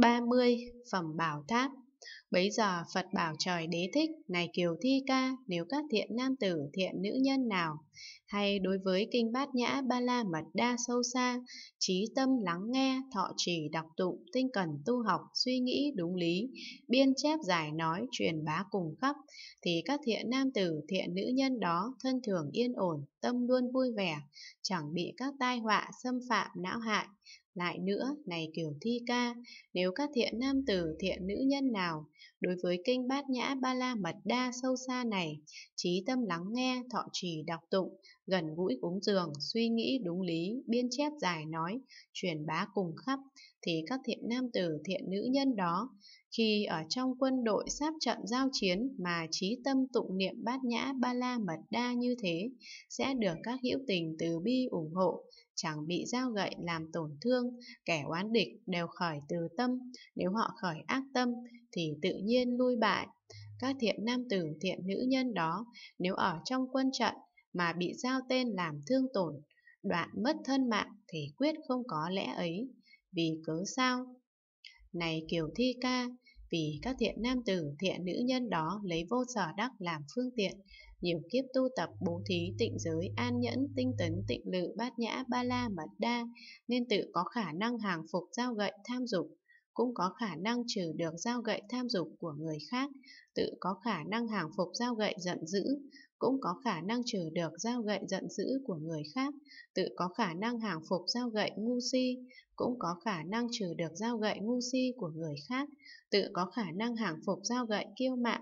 30 Phẩm Bảo Tháp Bấy giờ Phật bảo trời đế thích, này kiều thi ca, nếu các thiện nam tử, thiện nữ nhân nào, hay đối với kinh bát nhã ba la mật đa sâu xa, trí tâm lắng nghe, thọ trì đọc tụng, tinh cần tu học, suy nghĩ đúng lý, biên chép giải nói, truyền bá cùng khắp, thì các thiện nam tử, thiện nữ nhân đó thân thường yên ổn, tâm luôn vui vẻ, chẳng bị các tai họa xâm phạm não hại, lại nữa, này kiểu thi ca, nếu các thiện nam tử, thiện nữ nhân nào, đối với kinh bát nhã ba la mật đa sâu xa này, trí tâm lắng nghe, thọ trì đọc tụng, gần gũi cúng dường, suy nghĩ đúng lý, biên chép giải nói, truyền bá cùng khắp, thì các thiện nam tử, thiện nữ nhân đó, khi ở trong quân đội sắp trận giao chiến mà trí tâm tụng niệm bát nhã ba la mật đa như thế, sẽ được các hữu tình từ bi ủng hộ, chẳng bị dao gậy làm tổn thương, kẻ oán địch đều khởi từ tâm, nếu họ khởi ác tâm thì tự nhiên lui bại. Các thiện nam tử thiện nữ nhân đó nếu ở trong quân trận mà bị giao tên làm thương tổn, đoạn mất thân mạng thì quyết không có lẽ ấy, vì cớ sao? Này Kiều Thi Ca, vì các thiện nam tử thiện nữ nhân đó lấy vô sở đắc làm phương tiện nhiều kiếp tu tập bố thí tịnh giới an nhẫn tinh tấn tịnh lự bát nhã ba la mật đa nên tự có khả năng hàng phục giao gậy tham dục cũng có khả năng trừ được giao gậy tham dục của người khác tự có khả năng hàng phục giao gậy giận dữ cũng có khả năng trừ được giao gậy giận dữ của người khác tự có khả năng hàng phục giao gậy ngu si cũng có khả năng trừ được giao gậy ngu si của người khác tự có khả năng hàng phục giao gậy kiêu mạn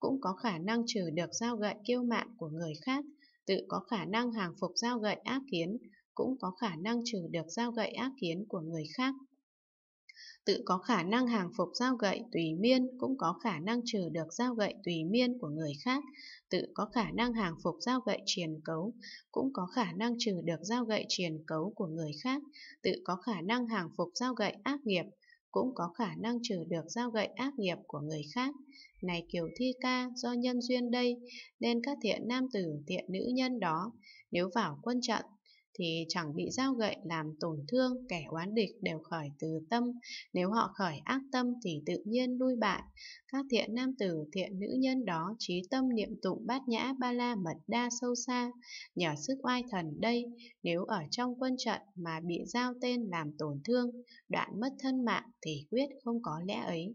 cũng có khả năng trừ được dao gậy kiêu mạn của người khác, tự có khả năng hàng phục dao gậy ác kiến, cũng có khả năng trừ được dao gậy ác kiến của người khác. Tự có khả năng hàng phục giao gậy tùy miên, cũng có khả năng trừ được giao gậy tùy miên của người khác. Tự có khả năng hàng phục giao gậy triền cấu, cũng có khả năng trừ được giao gậy triền cấu của người khác. Tự có khả năng hàng phục giao gậy ác nghiệp, cũng có khả năng trừ được giao gậy ác nghiệp của người khác. Này Kiều Thi Ca, do nhân duyên đây, nên các thiện nam tử, thiện nữ nhân đó, nếu vào quân trận thì chẳng bị dao gậy làm tổn thương, kẻ oán địch đều khởi từ tâm, nếu họ khởi ác tâm thì tự nhiên lui bại. Các thiện nam tử, thiện nữ nhân đó trí tâm niệm tụng bát nhã ba la mật đa sâu xa, nhờ sức oai thần đây, nếu ở trong quân trận mà bị dao tên làm tổn thương, đoạn mất thân mạng thì quyết không có lẽ ấy.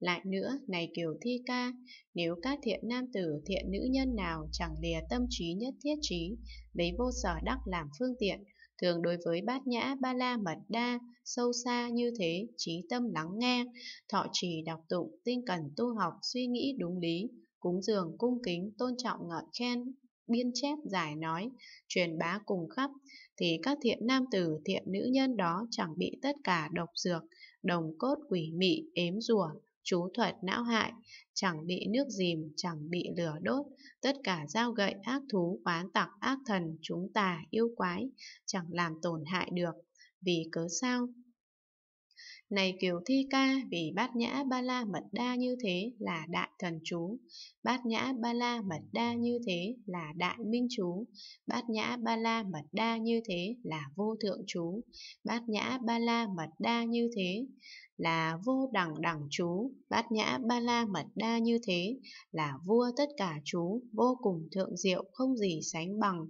Lại nữa, này Kiều Thi Ca, nếu các thiện nam tử thiện nữ nhân nào chẳng lìa tâm trí nhất thiết trí, lấy vô sở đắc làm phương tiện, thường đối với bát nhã ba la mật đa, sâu xa như thế, trí tâm lắng nghe, thọ trì đọc tụng, tinh cần tu học, suy nghĩ đúng lý, cúng dường, cung kính, tôn trọng ngợi khen, biên chép giải nói, truyền bá cùng khắp, thì các thiện nam tử thiện nữ nhân đó chẳng bị tất cả độc dược, đồng cốt quỷ mị, ếm rùa, chú thuật não hại, chẳng bị nước dìm, chẳng bị lửa đốt, tất cả dao gậy ác thú, oán tặc, ác thần, chúng tà, yêu quái, chẳng làm tổn hại được. Vì cớ sao? Này Kiều Thi Ca, vì bát nhã ba la mật đa như thế là đại thần chú, bát nhã ba la mật đa như thế là đại minh chú, bát nhã ba la mật đa như thế là vô thượng chú, bát nhã ba la mật đa như thế là vô đẳng đẳng chú, bát nhã ba la mật đa như thế là vua tất cả chú, vô cùng thượng diệu không gì sánh bằng,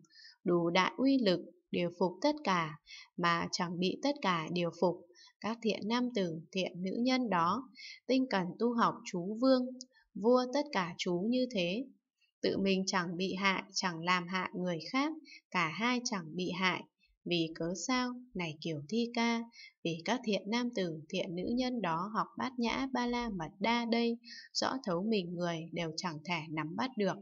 đủ đại uy lực, điều phục tất cả, mà chẳng bị tất cả điều phục các thiện nam tử, thiện nữ nhân đó, tinh cần tu học chú vương, vua tất cả chú như thế. Tự mình chẳng bị hại, chẳng làm hại người khác, cả hai chẳng bị hại. Vì cớ sao, này kiểu thi ca, vì các thiện nam tử, thiện nữ nhân đó học bát nhã ba la mật đa đây, rõ thấu mình người đều chẳng thể nắm bắt được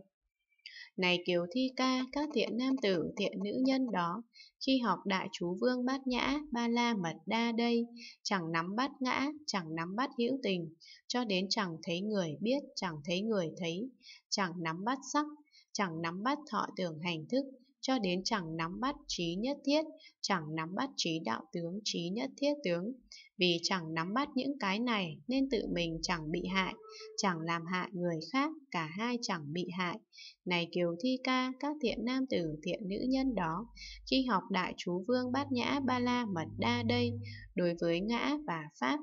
này kiều thi ca các thiện nam tử thiện nữ nhân đó khi học đại chú vương bát nhã ba la mật đa đây chẳng nắm bắt ngã chẳng nắm bắt hữu tình cho đến chẳng thấy người biết chẳng thấy người thấy chẳng nắm bắt sắc chẳng nắm bắt thọ tưởng hành thức cho đến chẳng nắm bắt trí nhất thiết chẳng nắm bắt trí đạo tướng trí nhất thiết tướng vì chẳng nắm bắt những cái này nên tự mình chẳng bị hại, chẳng làm hại người khác, cả hai chẳng bị hại. Này Kiều Thi Ca, các thiện nam tử thiện nữ nhân đó, khi học Đại Chú Vương Bát Nhã Ba La Mật Đa đây, đối với ngã và pháp,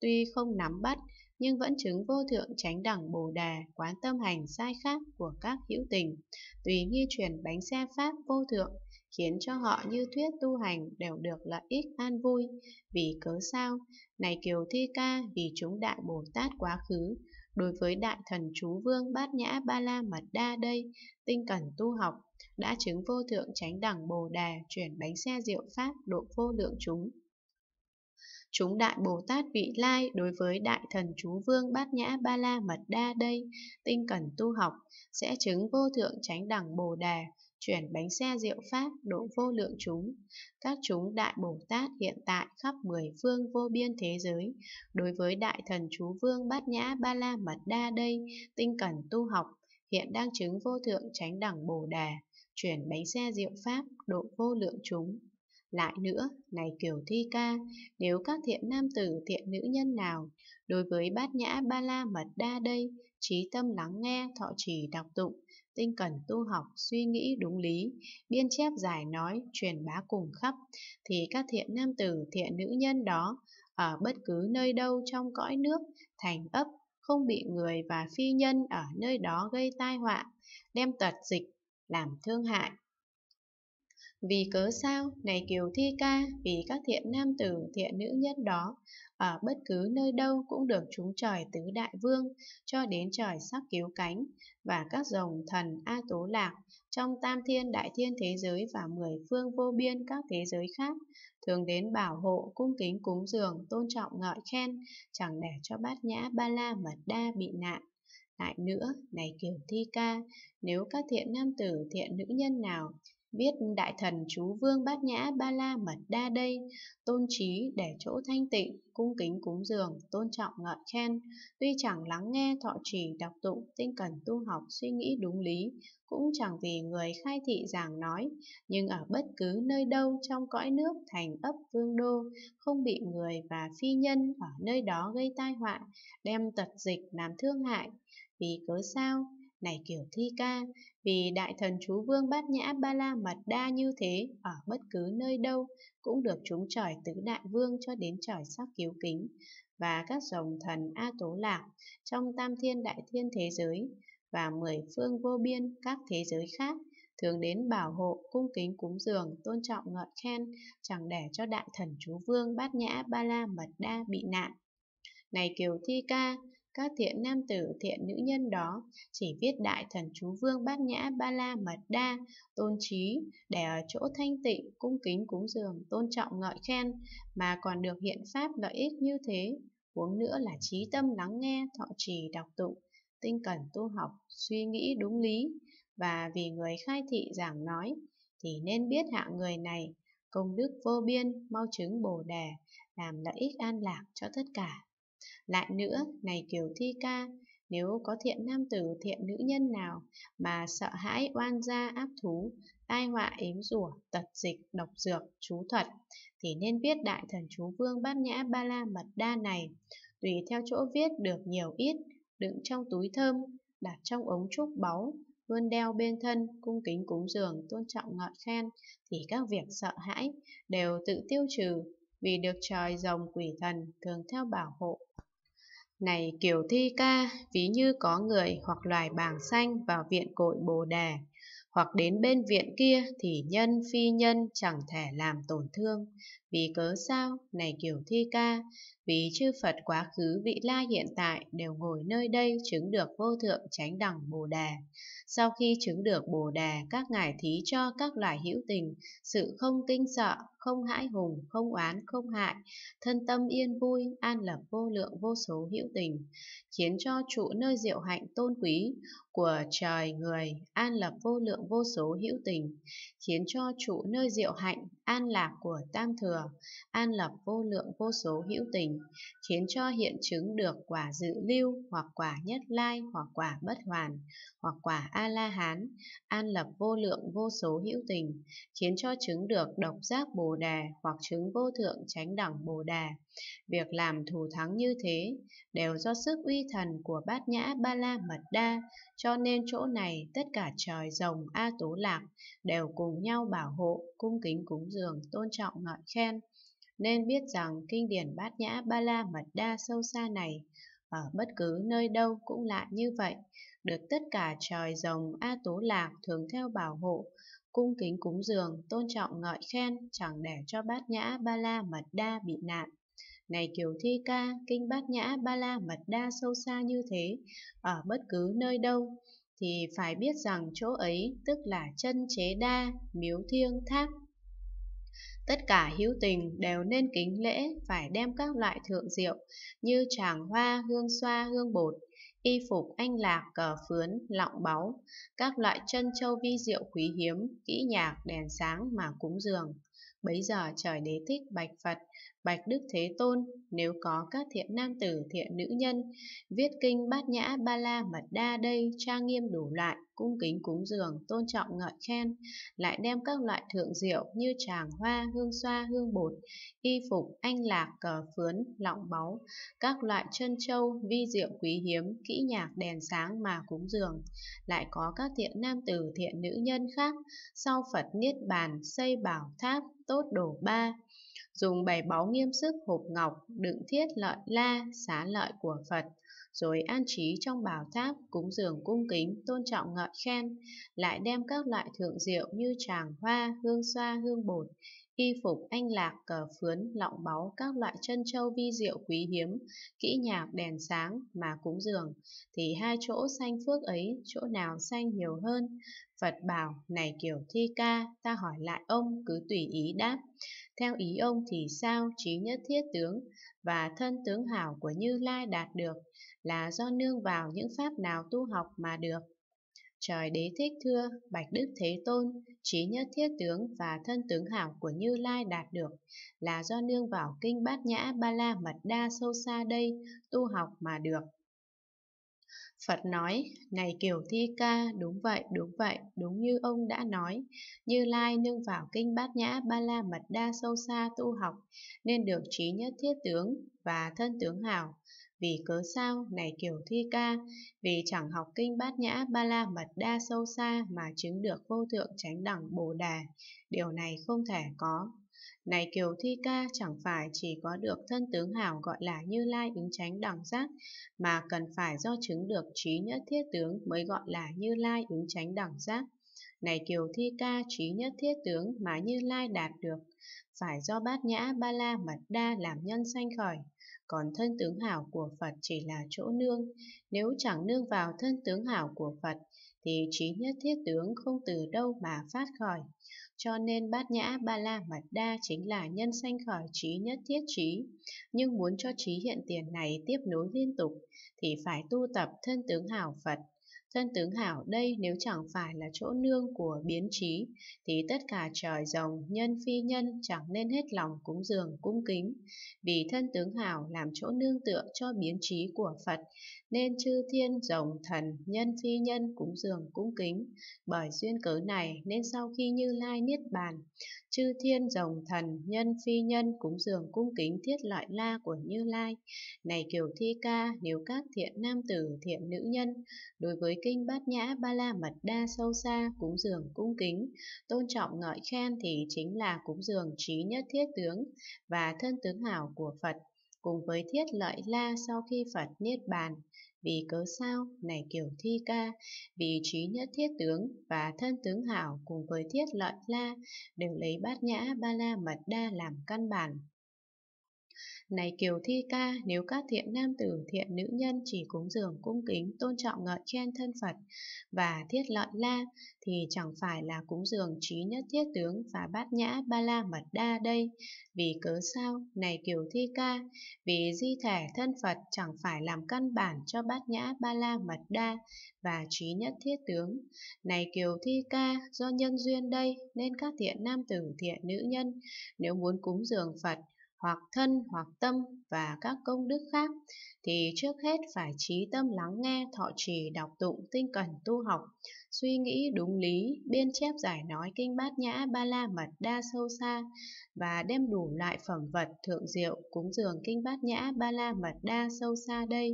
tuy không nắm bắt, nhưng vẫn chứng vô thượng tránh đẳng bồ đề quán tâm hành sai khác của các hữu tình tùy nghi truyền bánh xe pháp vô thượng khiến cho họ như thuyết tu hành đều được lợi ích an vui. Vì cớ sao? Này Kiều Thi Ca, vì chúng Đại Bồ Tát quá khứ, đối với Đại Thần Chú Vương Bát Nhã Ba La Mật Đa đây, tinh cần tu học, đã chứng vô thượng tránh đẳng Bồ Đà, chuyển bánh xe diệu Pháp, độ vô lượng chúng. Chúng Đại Bồ Tát vị lai đối với Đại Thần Chú Vương Bát Nhã Ba La Mật Đa đây, tinh cần tu học, sẽ chứng vô thượng tránh đẳng Bồ Đà, chuyển bánh xe diệu pháp độ vô lượng chúng. Các chúng Đại Bồ Tát hiện tại khắp mười phương vô biên thế giới, đối với Đại Thần Chú Vương Bát Nhã Ba La Mật Đa đây, tinh cần tu học, hiện đang chứng vô thượng chánh đẳng Bồ Đà, chuyển bánh xe diệu pháp độ vô lượng chúng. Lại nữa, này kiều thi ca, nếu các thiện nam tử thiện nữ nhân nào, đối với bát nhã ba la mật đa đây, trí tâm lắng nghe thọ trì đọc tụng, tinh cần tu học, suy nghĩ đúng lý, biên chép giải nói, truyền bá cùng khắp, thì các thiện nam tử, thiện nữ nhân đó, ở bất cứ nơi đâu trong cõi nước, thành ấp, không bị người và phi nhân ở nơi đó gây tai họa, đem tật dịch, làm thương hại, vì cớ sao, này Kiều Thi Ca, vì các thiện nam tử, thiện nữ nhất đó, ở bất cứ nơi đâu cũng được chúng trời tứ đại vương, cho đến trời sắc cứu cánh, và các rồng thần A Tố Lạc, trong tam thiên đại thiên thế giới và mười phương vô biên các thế giới khác, thường đến bảo hộ, cung kính cúng dường, tôn trọng ngợi khen, chẳng để cho bát nhã ba la mật đa bị nạn. Lại nữa, này Kiều Thi Ca, nếu các thiện nam tử thiện nữ nhân nào biết đại thần chú vương bát nhã ba la mật đa đây tôn trí để chỗ thanh tịnh cung kính cúng dường tôn trọng ngợi khen tuy chẳng lắng nghe thọ trì đọc tụng tinh cần tu học suy nghĩ đúng lý cũng chẳng vì người khai thị giảng nói nhưng ở bất cứ nơi đâu trong cõi nước thành ấp vương đô không bị người và phi nhân ở nơi đó gây tai họa đem tật dịch làm thương hại vì cớ sao này kiểu thi ca, vì đại thần chú vương bát nhã ba la mật đa như thế, ở bất cứ nơi đâu, cũng được chúng trời tứ đại vương cho đến trời sắc cứu kính, và các dòng thần A Tố Lạc trong tam thiên đại thiên thế giới, và mười phương vô biên các thế giới khác, thường đến bảo hộ, cung kính cúng dường, tôn trọng ngợi khen, chẳng để cho đại thần chú vương bát nhã ba la mật đa bị nạn. Này Kiều Thi Ca, các thiện nam tử thiện nữ nhân đó chỉ viết đại thần chú vương bát nhã ba la mật đa tôn trí để ở chỗ thanh tịnh cung kính cúng dường tôn trọng ngợi khen mà còn được hiện pháp lợi ích như thế huống nữa là trí tâm lắng nghe thọ trì đọc tụng tinh cần tu học suy nghĩ đúng lý và vì người khai thị giảng nói thì nên biết hạng người này công đức vô biên mau chứng bồ đề làm lợi ích an lạc cho tất cả lại nữa, này Kiều Thi Ca, nếu có thiện nam tử thiện nữ nhân nào mà sợ hãi oan gia áp thú, tai họa ếm rủa, tật dịch, độc dược, chú thuật, thì nên viết đại thần chú vương bát nhã ba la mật đa này. Tùy theo chỗ viết được nhiều ít, đựng trong túi thơm, đặt trong ống trúc báu, luôn đeo bên thân, cung kính cúng dường, tôn trọng ngợi khen, thì các việc sợ hãi đều tự tiêu trừ, vì được trời rồng quỷ thần thường theo bảo hộ này Kiều Thi Ca, ví như có người hoặc loài bàng xanh vào viện cội Bồ Đề, hoặc đến bên viện kia thì nhân phi nhân chẳng thể làm tổn thương. Vì cớ sao, này Kiều Thi Ca, vì chư Phật quá khứ vị La hiện tại đều ngồi nơi đây chứng được vô thượng chánh đẳng Bồ Đề. Sau khi chứng được Bồ Đề, các ngài thí cho các loài hữu tình, sự không kinh sợ, không hãi hùng, không oán, không hại, thân tâm yên vui, an lập vô lượng vô số hữu tình, khiến cho trụ nơi diệu hạnh tôn quý của trời người an lập vô lượng vô số hữu tình, khiến cho trụ nơi diệu hạnh an lạc của tam thừa, an lập vô lượng vô số hữu tình khiến cho hiện chứng được quả dự lưu hoặc quả nhất lai hoặc quả bất hoàn hoặc quả A-la-hán, an lập vô lượng vô số hữu tình, khiến cho chứng được độc giác bồ đề hoặc chứng vô thượng chánh đẳng bồ đề. Việc làm thù thắng như thế đều do sức uy thần của bát nhã ba la mật đa, cho nên chỗ này tất cả trời rồng A Tố Lạc đều cùng nhau bảo hộ, cung kính cúng dường, tôn trọng ngợi khen, nên biết rằng kinh điển bát nhã ba la mật đa sâu xa này ở bất cứ nơi đâu cũng lạ như vậy, được tất cả trời rồng A Tố Lạc thường theo bảo hộ, cung kính cúng dường, tôn trọng ngợi khen, chẳng để cho bát nhã ba la mật đa bị nạn. Này Kiều Thi Ca, kinh bát nhã ba la mật đa sâu xa như thế, ở bất cứ nơi đâu, thì phải biết rằng chỗ ấy tức là chân chế đa, miếu thiêng tháp Tất cả hữu tình đều nên kính lễ phải đem các loại thượng diệu như tràng hoa, hương xoa, hương bột, y phục anh lạc, cờ phướn, lọng báu, các loại chân châu vi diệu quý hiếm, kỹ nhạc, đèn sáng mà cúng dường. Bấy giờ trời đế thích bạch Phật, Bạch Đức Thế Tôn, nếu có các thiện nam tử thiện nữ nhân, viết kinh bát nhã ba la mật đa đây trang nghiêm đủ loại, cung kính cúng dường, tôn trọng ngợi khen, lại đem các loại thượng diệu như tràng hoa, hương xoa, hương bột, y phục, anh lạc, cờ phướn, lọng báu, các loại chân châu, vi diệu quý hiếm, kỹ nhạc đèn sáng mà cúng dường. Lại có các thiện nam tử thiện nữ nhân khác, sau Phật Niết Bàn xây bảo tháp, tốt đổ ba, dùng bảy báu nghiêm sức hộp ngọc, đựng thiết lợi la, xá lợi của Phật, rồi an trí trong bảo tháp, cúng dường cung kính, tôn trọng ngợi khen, lại đem các loại thượng diệu như tràng hoa, hương xoa, hương bột, y phục anh lạc cờ phướn lọng báu các loại chân châu vi diệu quý hiếm kỹ nhạc đèn sáng mà cúng dường thì hai chỗ xanh phước ấy chỗ nào xanh nhiều hơn phật bảo này kiểu thi ca ta hỏi lại ông cứ tùy ý đáp theo ý ông thì sao trí nhất thiết tướng và thân tướng hảo của Như Lai đạt được là do nương vào những pháp nào tu học mà được? Trời đế thích thưa, bạch đức thế tôn, trí nhất thiết tướng và thân tướng hảo của Như Lai đạt được là do nương vào kinh bát nhã ba la mật đa sâu xa đây tu học mà được. Phật nói, này Kiều Thi Ca, đúng vậy, đúng vậy, đúng như ông đã nói. Như Lai nương vào kinh bát nhã ba la mật đa sâu xa tu học, nên được trí nhất thiết tướng và thân tướng hảo. Vì cớ sao, này Kiều Thi Ca, vì chẳng học kinh bát nhã ba la mật đa sâu xa mà chứng được vô thượng chánh đẳng bồ đà. Điều này không thể có. Này Kiều Thi Ca chẳng phải chỉ có được thân tướng hảo gọi là Như Lai ứng tránh đẳng giác, mà cần phải do chứng được trí nhất thiết tướng mới gọi là Như Lai ứng tránh đẳng giác. Này Kiều Thi Ca trí nhất thiết tướng mà Như Lai đạt được, phải do bát nhã ba la mật đa làm nhân sanh khởi. Còn thân tướng hảo của Phật chỉ là chỗ nương, nếu chẳng nương vào thân tướng hảo của Phật, thì trí nhất thiết tướng không từ đâu mà phát khởi. Cho nên bát nhã ba la mật đa chính là nhân sanh khởi trí nhất thiết trí. Nhưng muốn cho trí hiện tiền này tiếp nối liên tục thì phải tu tập thân tướng hảo Phật Dân tướng hảo đây nếu chẳng phải là chỗ nương của biến trí, thì tất cả trời rồng, nhân phi nhân chẳng nên hết lòng cúng dường cung kính. Vì thân tướng hảo làm chỗ nương tựa cho biến trí của Phật, nên chư thiên rồng thần nhân phi nhân cúng dường cung kính. Bởi duyên cớ này nên sau khi Như Lai Niết Bàn, chư thiên rồng thần nhân phi nhân cúng dường cung kính thiết loại la của Như Lai. Này Kiều Thi Ca, nếu các thiện nam tử thiện nữ nhân, đối với kinh bát nhã ba la mật đa sâu xa cúng dường cung kính tôn trọng ngợi khen thì chính là cúng dường trí nhất thiết tướng và thân tướng hảo của phật cùng với thiết lợi la sau khi phật niết bàn vì cớ sao này kiểu thi ca vì trí nhất thiết tướng và thân tướng hảo cùng với thiết lợi la đều lấy bát nhã ba la mật đa làm căn bản này Kiều Thi Ca, nếu các thiện nam tử, thiện nữ nhân chỉ cúng dường cung kính, tôn trọng ngợi khen thân Phật và thiết lợi la, thì chẳng phải là cúng dường trí nhất thiết tướng và bát nhã ba la mật đa đây. Vì cớ sao, này Kiều Thi Ca, vì di thể thân Phật chẳng phải làm căn bản cho bát nhã ba la mật đa và trí nhất thiết tướng. Này Kiều Thi Ca, do nhân duyên đây nên các thiện nam tử, thiện nữ nhân, nếu muốn cúng dường Phật, hoặc thân hoặc tâm và các công đức khác thì trước hết phải trí tâm lắng nghe thọ trì đọc tụng tinh cần tu học suy nghĩ đúng lý biên chép giải nói kinh bát nhã ba la mật đa sâu xa và đem đủ loại phẩm vật thượng diệu cúng dường kinh bát nhã ba la mật đa sâu xa đây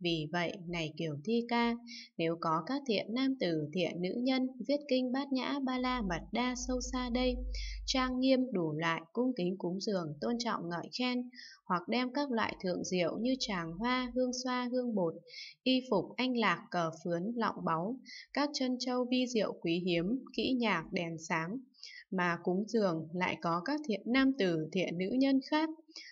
vì vậy này kiểu thi ca nếu có các thiện nam tử thiện nữ nhân viết kinh bát nhã ba la mật đa sâu xa đây trang nghiêm đủ lại cung kính cúng dường tôn trọng ngợi khen hoặc đem các loại thượng diệu như tràng hoa hương xoa hương bột y phục anh lạc cờ phướn lọng báu các chân châu vi diệu quý hiếm kỹ nhạc đèn sáng mà cúng dường lại có các thiện nam tử thiện nữ nhân khác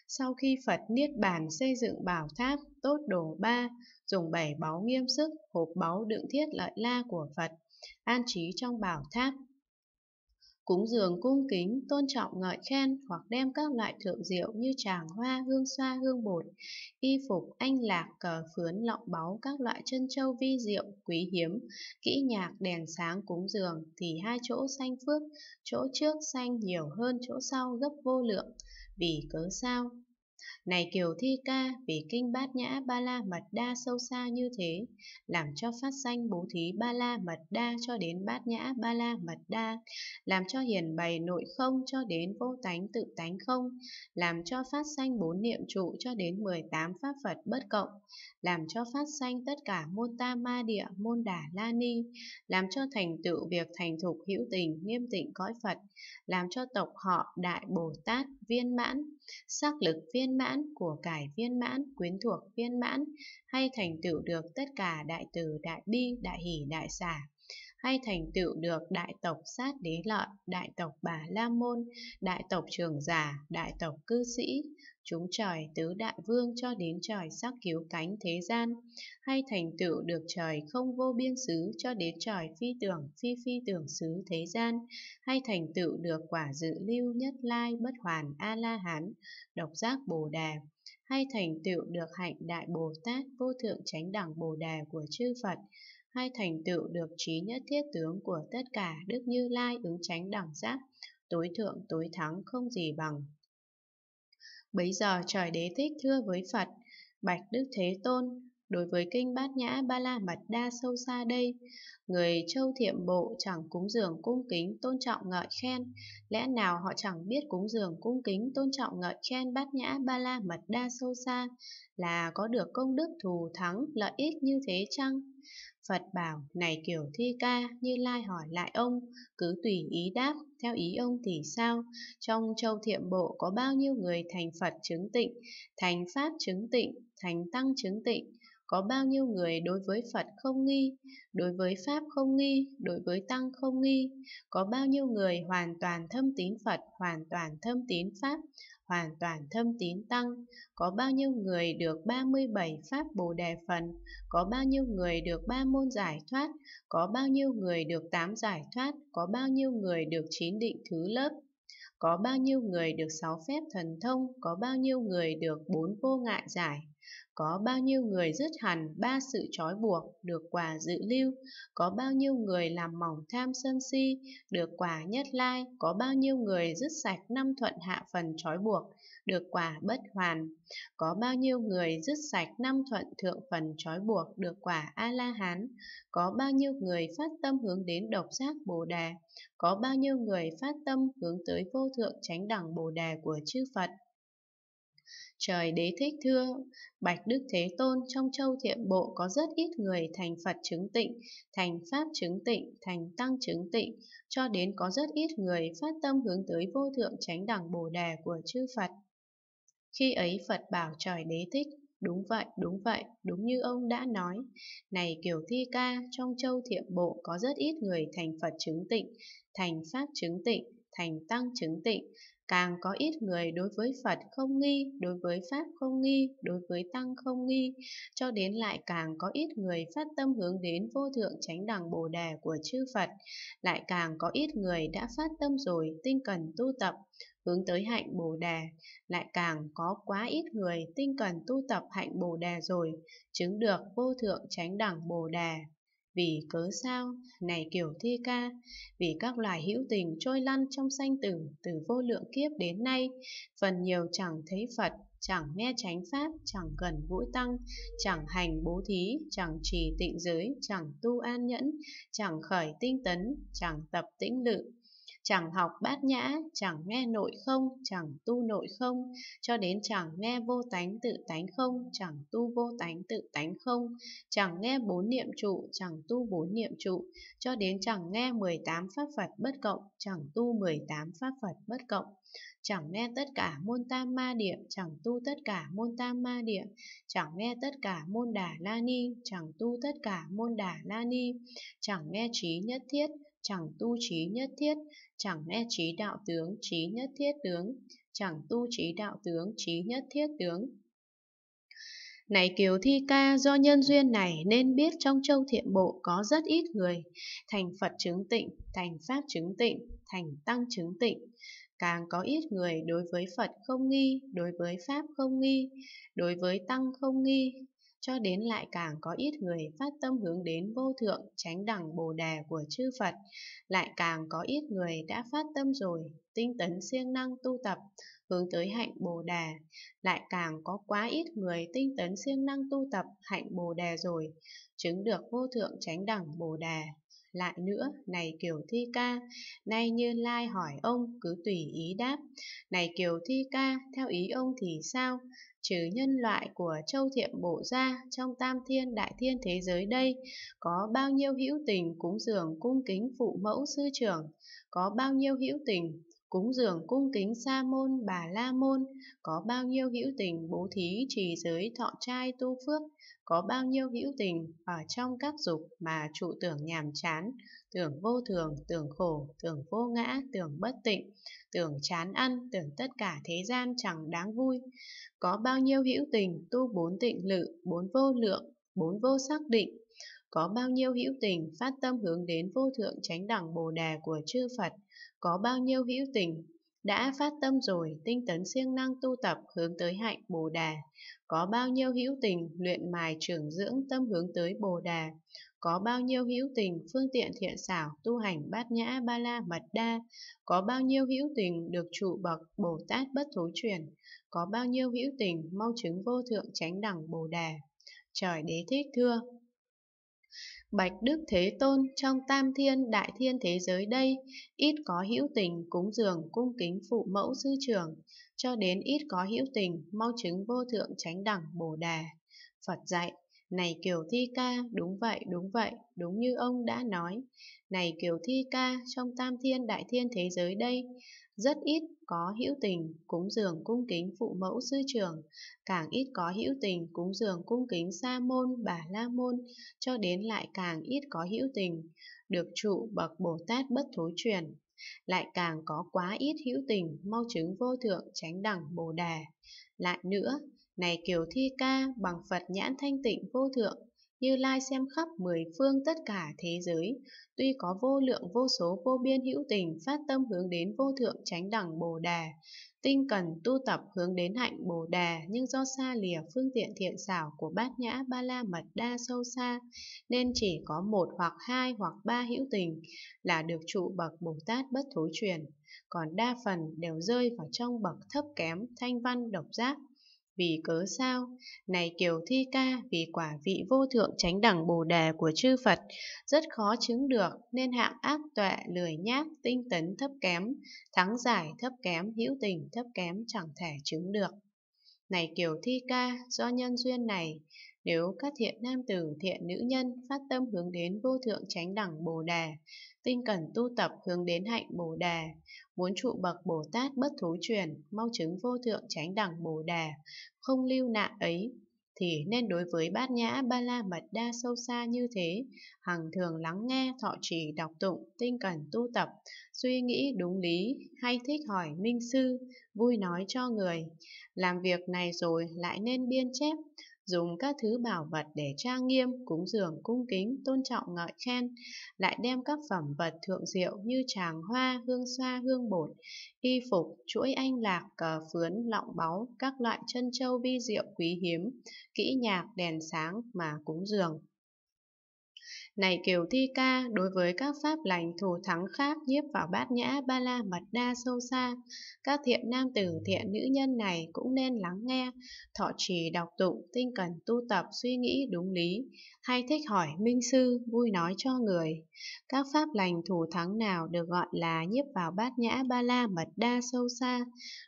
sau khi phật niết bàn xây dựng bảo tháp tốt đồ ba dùng bảy báu nghiêm sức hộp báu đựng thiết lợi la của phật an trí trong bảo tháp Cúng dường cung kính, tôn trọng ngợi khen hoặc đem các loại thượng diệu như tràng hoa, hương xoa, hương bột, y phục, anh lạc, cờ phướn, lọng báu, các loại chân châu vi diệu, quý hiếm, kỹ nhạc, đèn sáng cúng dường thì hai chỗ xanh phước, chỗ trước xanh nhiều hơn chỗ sau gấp vô lượng. Vì cớ sao? này kiều thi ca vì kinh bát nhã ba la mật đa sâu xa như thế làm cho phát sanh bố thí ba la mật đa cho đến bát nhã ba la mật đa làm cho hiền bày nội không cho đến vô tánh tự tánh không làm cho phát sanh bốn niệm trụ cho đến mười tám pháp phật bất cộng làm cho phát sanh tất cả môn ta ma địa môn đà la ni làm cho thành tựu việc thành thục hữu tình nghiêm tịnh cõi phật làm cho tộc họ đại bồ tát viên mãn sắc lực viên viên mãn, của cải viên mãn, quyến thuộc viên mãn, hay thành tựu được tất cả đại từ, đại bi, đại hỷ, đại xả hay thành tựu được đại tộc sát đế lợi, đại tộc bà la môn, đại tộc trường giả, đại tộc cư sĩ, chúng trời tứ đại vương cho đến trời sắc cứu cánh thế gian, hay thành tựu được trời không vô biên xứ cho đến trời phi tưởng phi phi tưởng xứ thế gian, hay thành tựu được quả dự lưu nhất lai bất hoàn A-la-hán, độc giác bồ đề, hay thành tựu được hạnh đại Bồ Tát vô thượng chánh đẳng Bồ đề của chư Phật, hay thành tựu được trí nhất thiết tướng của tất cả Đức Như Lai ứng tránh đẳng giác, tối thượng tối thắng không gì bằng. Bấy giờ trời đế thích thưa với Phật, Bạch Đức Thế Tôn, đối với kinh bát nhã ba la mật đa sâu xa đây người châu thiệm bộ chẳng cúng dường cung kính tôn trọng ngợi khen lẽ nào họ chẳng biết cúng dường cung kính tôn trọng ngợi khen bát nhã ba la mật đa sâu xa là có được công đức thù thắng lợi ích như thế chăng Phật bảo, này kiểu thi ca, Như Lai hỏi lại ông, cứ tùy ý đáp, theo ý ông thì sao? Trong châu thiệm bộ có bao nhiêu người thành Phật chứng tịnh, thành Pháp chứng tịnh, thành Tăng chứng tịnh? Có bao nhiêu người đối với Phật không nghi, đối với Pháp không nghi, đối với Tăng không nghi? Có bao nhiêu người hoàn toàn thâm tín Phật, hoàn toàn thâm tín Pháp, hoàn toàn thâm tín tăng, có bao nhiêu người được 37 pháp Bồ đề phần, có bao nhiêu người được ba môn giải thoát, có bao nhiêu người được tám giải thoát, có bao nhiêu người được chín định thứ lớp. Có bao nhiêu người được sáu phép thần thông, có bao nhiêu người được bốn vô ngại giải, có bao nhiêu người dứt hẳn ba sự trói buộc được quả dự lưu, có bao nhiêu người làm mỏng tham sân si được quả nhất lai, có bao nhiêu người dứt sạch năm thuận hạ phần trói buộc được quả bất hoàn, có bao nhiêu người dứt sạch năm thuận thượng phần trói buộc được quả A La Hán, có bao nhiêu người phát tâm hướng đến độc giác Bồ đề, có bao nhiêu người phát tâm hướng tới vô thượng chánh đẳng Bồ đề của chư Phật. Trời đế thích thưa, Bạch Đức Thế Tôn trong châu thiệm bộ có rất ít người thành Phật chứng tịnh, thành Pháp chứng tịnh, thành Tăng chứng tịnh, cho đến có rất ít người phát tâm hướng tới vô thượng chánh đẳng Bồ Đề của chư Phật. Khi ấy Phật bảo trời đế thích, đúng vậy, đúng vậy, đúng như ông đã nói. Này Kiều Thi Ca, trong châu thiệm bộ có rất ít người thành Phật chứng tịnh, thành Pháp chứng tịnh, thành Tăng chứng tịnh, càng có ít người đối với Phật không nghi, đối với Pháp không nghi, đối với Tăng không nghi, cho đến lại càng có ít người phát tâm hướng đến vô thượng chánh đẳng bồ đề của chư Phật, lại càng có ít người đã phát tâm rồi tinh cần tu tập, hướng tới hạnh bồ đề, lại càng có quá ít người tinh cần tu tập hạnh bồ đề rồi, chứng được vô thượng chánh đẳng bồ đề. Vì cớ sao, này kiểu thi ca, vì các loài hữu tình trôi lăn trong sanh tử từ vô lượng kiếp đến nay, phần nhiều chẳng thấy Phật, chẳng nghe chánh pháp, chẳng gần gũi tăng, chẳng hành bố thí, chẳng trì tịnh giới, chẳng tu an nhẫn, chẳng khởi tinh tấn, chẳng tập tĩnh lự, chẳng học bát nhã, chẳng nghe nội không, chẳng tu nội không, cho đến chẳng nghe vô tánh tự tánh không, chẳng tu vô tánh tự tánh không, chẳng nghe bốn niệm trụ, chẳng tu bốn niệm trụ, cho đến chẳng nghe 18 pháp Phật bất cộng, chẳng tu 18 pháp Phật bất cộng, chẳng nghe tất cả môn tam ma địa, chẳng tu tất cả môn tam ma địa, chẳng nghe tất cả môn đà la ni, chẳng tu tất cả môn đà la ni, chẳng nghe trí nhất thiết, chẳng tu trí nhất thiết, chẳng nghe trí đạo tướng trí nhất thiết tướng, chẳng tu trí đạo tướng trí nhất thiết tướng. Này Kiều Thi Ca, do nhân duyên này nên biết trong châu thiện bộ có rất ít người, thành Phật chứng tịnh, thành Pháp chứng tịnh, thành Tăng chứng tịnh. Càng có ít người đối với Phật không nghi, đối với Pháp không nghi, đối với Tăng không nghi, cho đến lại càng có ít người phát tâm hướng đến vô thượng tránh đẳng bồ đề của chư Phật, lại càng có ít người đã phát tâm rồi, tinh tấn siêng năng tu tập, hướng tới hạnh bồ đề, lại càng có quá ít người tinh tấn siêng năng tu tập hạnh bồ đề rồi, chứng được vô thượng tránh đẳng bồ đề. Lại nữa, này Kiều Thi Ca, nay Như Lai hỏi ông cứ tùy ý đáp. Này Kiều Thi Ca, theo ý ông thì sao? trừ nhân loại của châu thiệm bộ gia trong tam thiên đại thiên thế giới đây, có bao nhiêu hữu tình cúng dường cung kính phụ mẫu sư trưởng, có bao nhiêu hữu tình cúng dường cung kính sa môn bà la môn có bao nhiêu hữu tình bố thí trì giới thọ trai tu phước có bao nhiêu hữu tình ở trong các dục mà trụ tưởng nhàm chán tưởng vô thường tưởng khổ tưởng vô ngã tưởng bất tịnh tưởng chán ăn tưởng tất cả thế gian chẳng đáng vui có bao nhiêu hữu tình tu bốn tịnh lự bốn vô lượng bốn vô xác định có bao nhiêu hữu tình phát tâm hướng đến vô thượng chánh đẳng bồ đề của chư Phật, có bao nhiêu hữu tình đã phát tâm rồi tinh tấn siêng năng tu tập hướng tới hạnh bồ đề, có bao nhiêu hữu tình luyện mài trưởng dưỡng tâm hướng tới bồ đề, có bao nhiêu hữu tình phương tiện thiện xảo tu hành bát nhã ba la mật đa có bao nhiêu hữu tình được trụ bậc bồ tát bất thối chuyển có bao nhiêu hữu tình mau chứng vô thượng chánh đẳng bồ đề, trời đế thích thưa Bạch Đức Thế Tôn trong tam thiên đại thiên thế giới đây, ít có hữu tình cúng dường cung kính phụ mẫu sư trưởng, cho đến ít có hữu tình mau chứng vô thượng chánh đẳng Bồ Đà. Phật dạy, này Kiều Thi Ca, đúng vậy, đúng vậy, đúng như ông đã nói. Này Kiều Thi Ca, trong tam thiên đại thiên thế giới đây, rất ít có hữu tình cúng dường cung kính phụ mẫu sư trưởng, càng ít có hữu tình cúng dường cung kính sa môn, bà la môn, cho đến lại càng ít có hữu tình được trụ bậc Bồ Tát bất thối truyền. Lại càng có quá ít hữu tình mau chứng vô thượng chánh đẳng Bồ đề Lại nữa, này kiều thi ca, bằng Phật nhãn thanh tịnh vô thượng, như Lai xem khắp mười phương tất cả thế giới, tuy có vô lượng vô số vô biên hữu tình phát tâm hướng đến vô thượng chánh đẳng Bồ Đà, tinh cần tu tập hướng đến hạnh Bồ Đà nhưng do xa lìa phương tiện thiện xảo của bát nhã ba la mật đa sâu xa, nên chỉ có một hoặc hai hoặc ba hữu tình là được trụ bậc Bồ Tát bất thối truyền, còn đa phần đều rơi vào trong bậc thấp kém thanh văn độc giác vì cớ sao? Này Kiều Thi Ca, vì quả vị vô thượng chánh đẳng Bồ Đề của chư Phật rất khó chứng được, nên hạng ác tuệ, lười nhác, tinh tấn thấp kém, thắng giải thấp kém, hữu tình thấp kém chẳng thể chứng được. Này Kiều Thi Ca, do nhân duyên này, nếu các thiện nam tử, thiện nữ nhân phát tâm hướng đến vô thượng chánh đẳng Bồ đề tinh cần tu tập hướng đến hạnh Bồ đề muốn trụ bậc Bồ Tát bất thối truyền, mau chứng vô thượng chánh đẳng Bồ đề không lưu nạn ấy, thì nên đối với bát nhã ba la mật đa sâu xa như thế, hằng thường lắng nghe, thọ trì, đọc tụng, tinh cần tu tập, suy nghĩ đúng lý, hay thích hỏi minh sư, vui nói cho người. Làm việc này rồi lại nên biên chép, dùng các thứ bảo vật để trang nghiêm, cúng dường, cung kính, tôn trọng ngợi khen, lại đem các phẩm vật thượng diệu như tràng hoa, hương xoa, hương bột, y phục, chuỗi anh lạc, cờ phướn, lọng báu, các loại chân châu vi diệu quý hiếm, kỹ nhạc, đèn sáng mà cúng dường. Này kiều thi ca, đối với các pháp lành thù thắng khác nhiếp vào bát nhã ba la mật đa sâu xa, các thiện nam tử thiện nữ nhân này cũng nên lắng nghe, thọ trì đọc tụng, tinh cần tu tập suy nghĩ đúng lý, hay thích hỏi minh sư, vui nói cho người. Các pháp lành thù thắng nào được gọi là nhiếp vào bát nhã ba la mật đa sâu xa,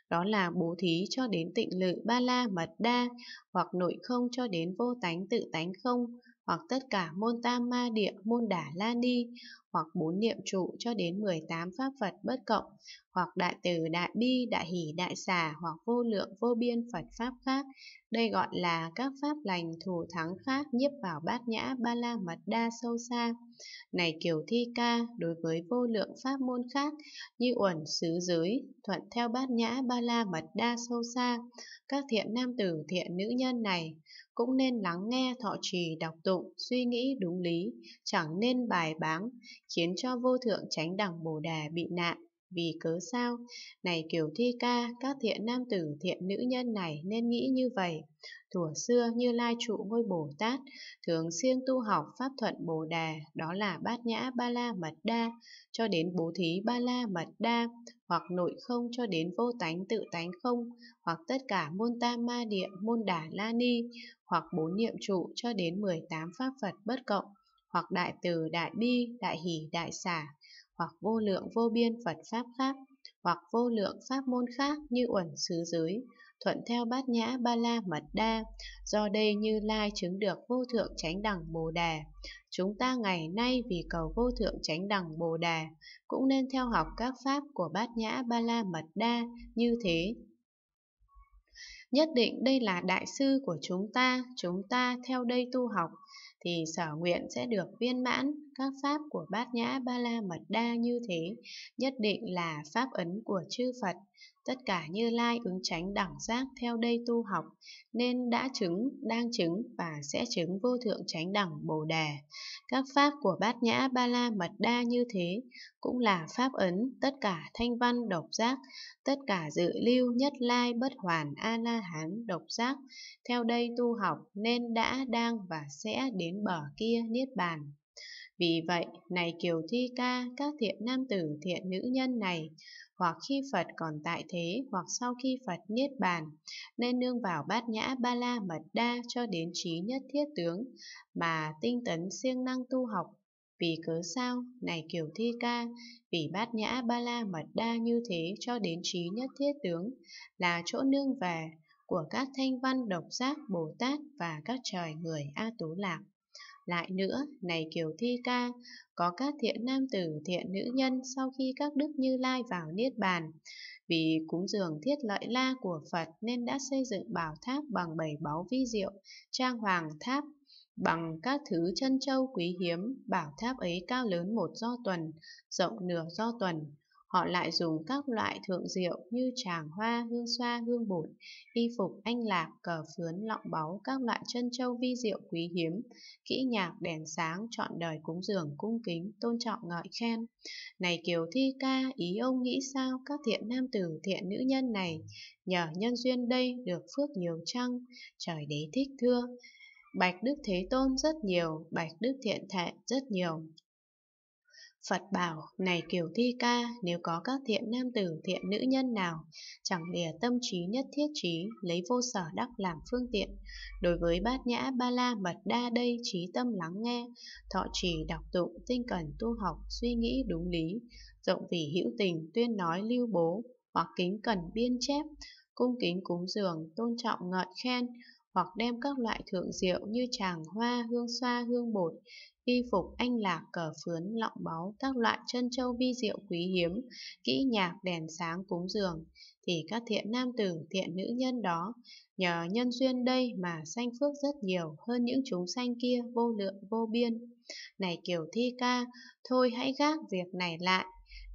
đó là bố thí cho đến tịnh lự ba la mật đa, hoặc nội không cho đến vô tánh tự tánh không, hoặc tất cả môn tam ma địa môn Đà la ni hoặc bốn niệm trụ cho đến 18 pháp Phật bất cộng hoặc đại từ đại bi đại hỷ đại xả hoặc vô lượng vô biên Phật pháp khác đây gọi là các pháp lành thù thắng khác nhiếp vào bát nhã ba la mật đa sâu xa này kiều thi ca đối với vô lượng pháp môn khác như uẩn xứ giới thuận theo bát nhã ba la mật đa sâu xa các thiện nam tử thiện nữ nhân này cũng nên lắng nghe thọ trì đọc tụng, suy nghĩ đúng lý, chẳng nên bài báng, khiến cho vô thượng chánh đẳng Bồ đề bị nạn vì cớ sao? Này Kiều Thi Ca, các thiện nam tử thiện nữ nhân này nên nghĩ như vậy. Thủa xưa như Lai trụ ngôi Bồ Tát, thường siêng tu học Pháp Thuận Bồ Đà, đó là Bát Nhã Ba La Mật Đa, cho đến Bố Thí Ba La Mật Đa, hoặc nội không cho đến vô tánh tự tánh không, hoặc tất cả môn ta ma địa môn đà la ni, hoặc bốn niệm trụ cho đến 18 pháp Phật bất cộng, hoặc đại từ đại bi, đại hỷ đại xả, hoặc vô lượng vô biên Phật Pháp khác, hoặc vô lượng pháp môn khác như uẩn xứ giới, thuận theo bát nhã ba la mật đa, do đây như lai chứng được vô thượng chánh đẳng bồ đà. Chúng ta ngày nay vì cầu vô thượng chánh đẳng bồ đà, cũng nên theo học các pháp của bát nhã ba la mật đa như thế. Nhất định đây là đại sư của chúng ta, chúng ta theo đây tu học, thì sở nguyện sẽ được viên mãn, các pháp của Bát Nhã Ba La Mật Đa như thế, nhất định là pháp ấn của chư Phật. Tất cả Như Lai ứng tránh đẳng giác theo đây tu học, nên đã chứng, đang chứng và sẽ chứng vô thượng tránh đẳng Bồ Đề. Các pháp của Bát Nhã Ba La Mật Đa như thế, cũng là pháp ấn tất cả thanh văn độc giác, tất cả dự lưu nhất lai bất hoàn A La Hán độc giác, theo đây tu học nên đã đang và sẽ đến bờ kia niết bàn. Vì vậy, này Kiều Thi Ca, các thiện nam tử thiện nữ nhân này, hoặc khi Phật còn tại thế, hoặc sau khi Phật Niết Bàn, nên nương vào bát nhã ba la mật đa cho đến trí nhất thiết tướng, mà tinh tấn siêng năng tu học. Vì cớ sao, này Kiều Thi Ca, vì bát nhã ba la mật đa như thế cho đến trí nhất thiết tướng, là chỗ nương về của các thanh văn độc giác Bồ Tát và các trời người A Tú Lạc. Lại nữa, này Kiều Thi Ca, có các thiện nam tử, thiện nữ nhân sau khi các đức Như Lai vào Niết Bàn. Vì cúng dường thiết lợi la của Phật nên đã xây dựng bảo tháp bằng bảy báu vi diệu, trang hoàng tháp bằng các thứ chân châu quý hiếm, bảo tháp ấy cao lớn một do tuần, rộng nửa do tuần, Họ lại dùng các loại thượng diệu như tràng hoa, hương xoa, hương bột, y phục anh lạc, cờ phướn, lọng báu, các loại chân châu vi diệu quý hiếm, kỹ nhạc, đèn sáng, trọn đời cúng dường, cung kính, tôn trọng ngợi khen. Này Kiều Thi Ca, ý ông nghĩ sao các thiện nam tử, thiện nữ nhân này, nhờ nhân duyên đây được phước nhiều trăng, trời đế thích thưa. Bạch Đức Thế Tôn rất nhiều, Bạch Đức Thiện Thệ rất nhiều, Phật bảo, này Kiều Thi Ca, nếu có các thiện nam tử, thiện nữ nhân nào, chẳng lìa tâm trí nhất thiết trí, lấy vô sở đắc làm phương tiện. Đối với bát nhã ba la mật đa đây trí tâm lắng nghe, thọ trì đọc tụng, tinh cần tu học, suy nghĩ đúng lý, rộng vì hữu tình, tuyên nói lưu bố, hoặc kính cần biên chép, cung kính cúng dường, tôn trọng ngợi khen, hoặc đem các loại thượng rượu như tràng hoa, hương xoa, hương bột, y phục anh lạc cờ phướn lọng báu các loại chân châu vi diệu quý hiếm kỹ nhạc đèn sáng cúng dường thì các thiện nam tử thiện nữ nhân đó nhờ nhân duyên đây mà sanh phước rất nhiều hơn những chúng sanh kia vô lượng vô biên này kiều thi ca thôi hãy gác việc này lại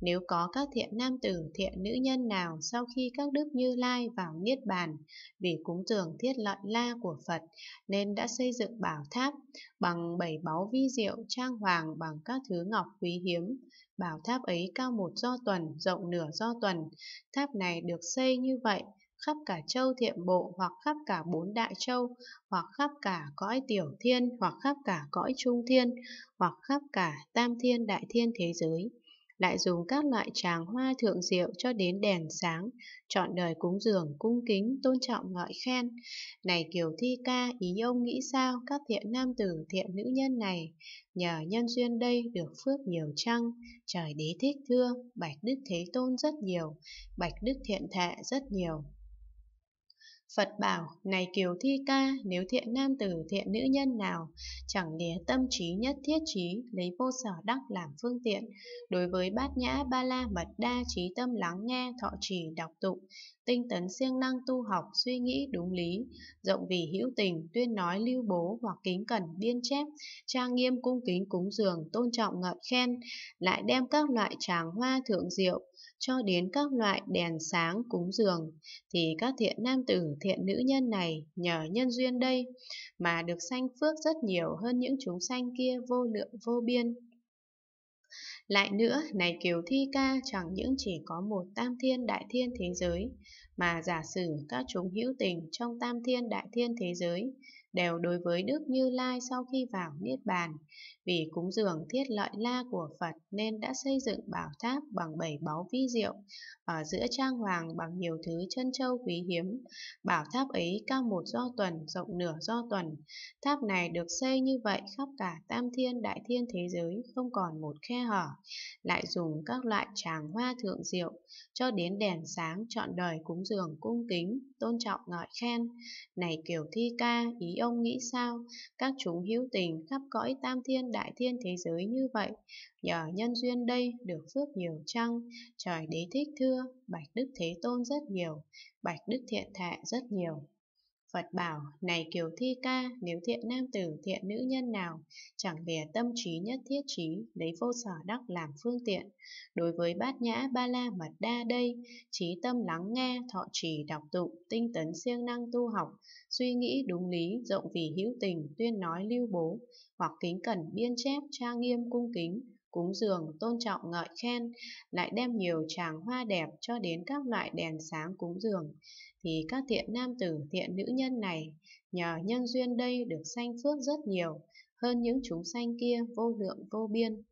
nếu có các thiện nam tử, thiện nữ nhân nào sau khi các đức Như Lai vào Niết Bàn vì cúng dường thiết lợi la của Phật nên đã xây dựng bảo tháp bằng bảy báu vi diệu trang hoàng bằng các thứ ngọc quý hiếm. Bảo tháp ấy cao một do tuần, rộng nửa do tuần. Tháp này được xây như vậy khắp cả châu thiện bộ hoặc khắp cả bốn đại châu hoặc khắp cả cõi tiểu thiên hoặc khắp cả cõi trung thiên hoặc khắp cả tam thiên đại thiên thế giới lại dùng các loại tràng hoa thượng diệu cho đến đèn sáng, chọn đời cúng dường, cung kính, tôn trọng ngợi khen. Này Kiều Thi Ca, ý ông nghĩ sao các thiện nam tử, thiện nữ nhân này, nhờ nhân duyên đây được phước nhiều chăng trời đế thích thưa, bạch đức thế tôn rất nhiều, bạch đức thiện thệ rất nhiều. Phật bảo, này Kiều Thi Ca, nếu thiện nam tử thiện nữ nhân nào, chẳng nghề tâm trí nhất thiết trí, lấy vô sở đắc làm phương tiện, đối với bát nhã ba la mật đa trí tâm lắng nghe, thọ trì, đọc tụng, tinh tấn siêng năng tu học, suy nghĩ đúng lý, rộng vì hữu tình, tuyên nói lưu bố hoặc kính cẩn, biên chép, trang nghiêm cung kính cúng dường, tôn trọng ngợi khen, lại đem các loại tràng hoa thượng diệu, cho đến các loại đèn sáng cúng dường, thì các thiện nam tử, thiện nữ nhân này nhờ nhân duyên đây mà được sanh phước rất nhiều hơn những chúng sanh kia vô lượng vô biên. Lại nữa, này Kiều Thi Ca chẳng những chỉ có một tam thiên đại thiên thế giới, mà giả sử các chúng hữu tình trong tam thiên đại thiên thế giới đều đối với Đức Như Lai sau khi vào Niết Bàn. Vì cúng dường thiết lợi la của Phật nên đã xây dựng bảo tháp bằng bảy báu vi diệu, ở giữa trang hoàng bằng nhiều thứ chân châu quý hiếm. Bảo tháp ấy cao một do tuần, rộng nửa do tuần. Tháp này được xây như vậy khắp cả tam thiên đại thiên thế giới, không còn một khe hở. Lại dùng các loại tràng hoa thượng diệu, cho đến đèn sáng trọn đời cúng dường cung kính, tôn trọng ngợi khen. Này kiểu thi ca, ý ông nghĩ sao? Các chúng hữu tình khắp cõi tam thiên đại thiên thế giới như vậy, nhờ nhân duyên đây được phước nhiều chăng? Trời đế thích thưa, bạch đức thế tôn rất nhiều, bạch đức thiện thệ rất nhiều. Phật bảo, này Kiều Thi Ca, nếu thiện nam tử, thiện nữ nhân nào, chẳng lìa tâm trí nhất thiết trí, lấy vô sở đắc làm phương tiện. Đối với bát nhã ba la mật đa đây, trí tâm lắng nghe, thọ trì đọc tụng, tinh tấn siêng năng tu học, suy nghĩ đúng lý, rộng vì hữu tình, tuyên nói lưu bố, hoặc kính cẩn biên chép, trang nghiêm cung kính, cúng dường, tôn trọng ngợi khen, lại đem nhiều tràng hoa đẹp cho đến các loại đèn sáng cúng dường thì các thiện nam tử thiện nữ nhân này nhờ nhân duyên đây được sanh phước rất nhiều hơn những chúng sanh kia vô lượng vô biên.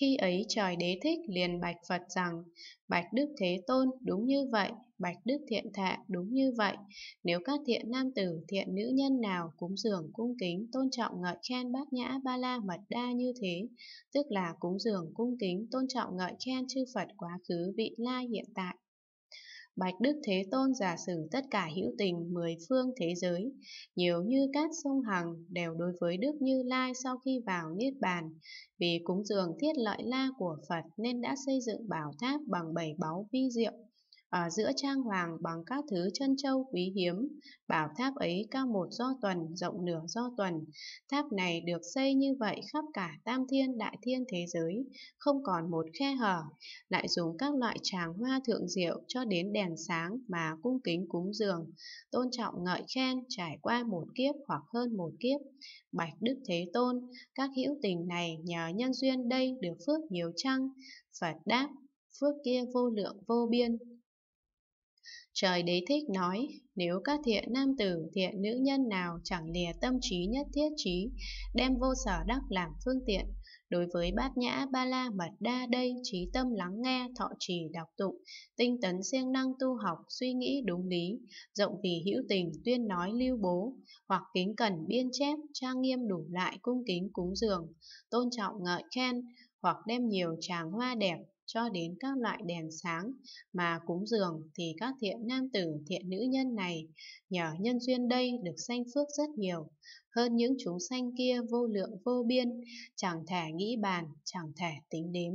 Khi ấy trời đế thích liền bạch Phật rằng, Bạch Đức Thế Tôn đúng như vậy, Bạch Đức Thiện Thạ đúng như vậy, nếu các thiện nam tử thiện nữ nhân nào cúng dường cung kính tôn trọng ngợi khen bát nhã ba la mật đa như thế, tức là cúng dường cung kính tôn trọng ngợi khen chư Phật quá khứ vị la hiện tại, Bạch Đức Thế Tôn giả sử tất cả hữu tình mười phương thế giới, nhiều như cát sông Hằng đều đối với Đức Như Lai sau khi vào Niết Bàn. Vì cúng dường thiết lợi la của Phật nên đã xây dựng bảo tháp bằng bảy báu vi diệu, ở giữa trang hoàng bằng các thứ chân châu quý hiếm. Bảo tháp ấy cao một do tuần, rộng nửa do tuần. Tháp này được xây như vậy khắp cả tam thiên đại thiên thế giới, không còn một khe hở. Lại dùng các loại tràng hoa thượng diệu cho đến đèn sáng mà cung kính cúng dường. Tôn trọng ngợi khen trải qua một kiếp hoặc hơn một kiếp. Bạch Đức Thế Tôn, các hữu tình này nhờ nhân duyên đây được phước nhiều chăng? Phật đáp, phước kia vô lượng vô biên, Trời đế thích nói, nếu các thiện nam tử, thiện nữ nhân nào chẳng lìa tâm trí nhất thiết trí, đem vô sở đắc làm phương tiện, đối với bát nhã ba la mật đa đây trí tâm lắng nghe thọ trì đọc tụng tinh tấn siêng năng tu học suy nghĩ đúng lý rộng vì hữu tình tuyên nói lưu bố hoặc kính cần biên chép trang nghiêm đủ lại cung kính cúng dường tôn trọng ngợi khen hoặc đem nhiều tràng hoa đẹp cho đến các loại đèn sáng mà cúng dường thì các thiện nam tử thiện nữ nhân này nhờ nhân duyên đây được sanh phước rất nhiều, hơn những chúng sanh kia vô lượng vô biên, chẳng thể nghĩ bàn, chẳng thể tính đếm.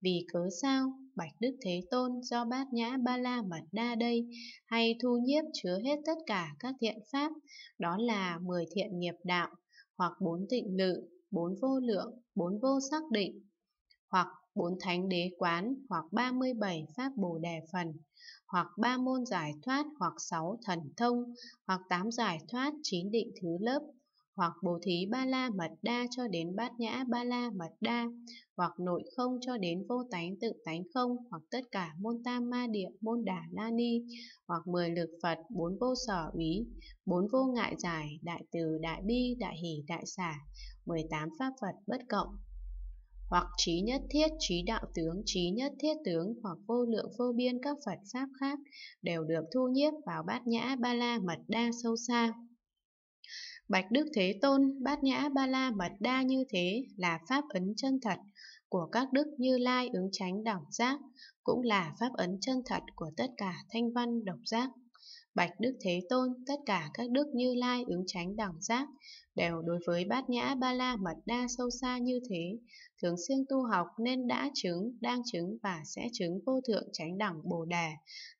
Vì cớ sao, Bạch Đức Thế Tôn do Bát Nhã Ba La Mật Đa đây hay thu nhiếp chứa hết tất cả các thiện pháp, đó là mười thiện nghiệp đạo, hoặc bốn tịnh lự, bốn vô lượng, bốn vô xác định, hoặc bốn thánh đế quán hoặc 37 pháp bồ đề phần, hoặc ba môn giải thoát hoặc sáu thần thông, hoặc tám giải thoát chín định thứ lớp, hoặc bồ thí ba la mật đa cho đến bát nhã ba la mật đa, hoặc nội không cho đến vô tánh tự tánh không, hoặc tất cả môn tam ma địa môn đà la ni, hoặc mười lực Phật, bốn vô sở úy, bốn vô ngại giải, đại từ, đại bi, đại hỷ, đại xả, 18 pháp Phật bất cộng hoặc trí nhất thiết trí đạo tướng trí nhất thiết tướng hoặc vô lượng vô biên các phật pháp khác đều được thu nhiếp vào bát nhã ba la mật đa sâu xa bạch đức thế tôn bát nhã ba la mật đa như thế là pháp ấn chân thật của các đức như lai ứng chánh đẳng giác cũng là pháp ấn chân thật của tất cả thanh văn độc giác Bạch Đức Thế Tôn, tất cả các đức như lai ứng tránh đẳng giác đều đối với bát nhã ba la mật đa sâu xa như thế, thường xuyên tu học nên đã chứng, đang chứng và sẽ chứng vô thượng chánh đẳng Bồ Đề.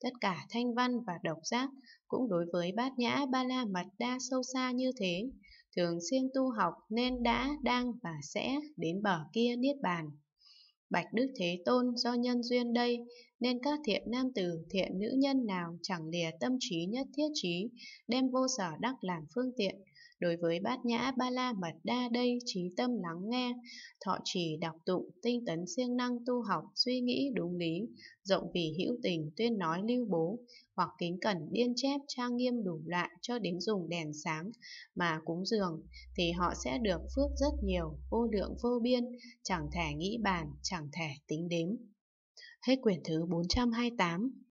Tất cả thanh văn và độc giác cũng đối với bát nhã ba la mật đa sâu xa như thế, thường xuyên tu học nên đã, đang và sẽ đến bờ kia niết bàn. Bạch Đức Thế Tôn do nhân duyên đây, nên các thiện nam tử, thiện nữ nhân nào chẳng lìa tâm trí nhất thiết trí, đem vô sở đắc làm phương tiện, Đối với bát nhã ba la mật đa đây trí tâm lắng nghe, thọ trì đọc tụng, tinh tấn siêng năng tu học, suy nghĩ đúng lý, rộng vì hữu tình tuyên nói lưu bố, hoặc kính cẩn biên chép trang nghiêm đủ loại cho đến dùng đèn sáng mà cúng dường, thì họ sẽ được phước rất nhiều, vô lượng vô biên, chẳng thể nghĩ bàn, chẳng thể tính đếm. Hết quyển thứ 428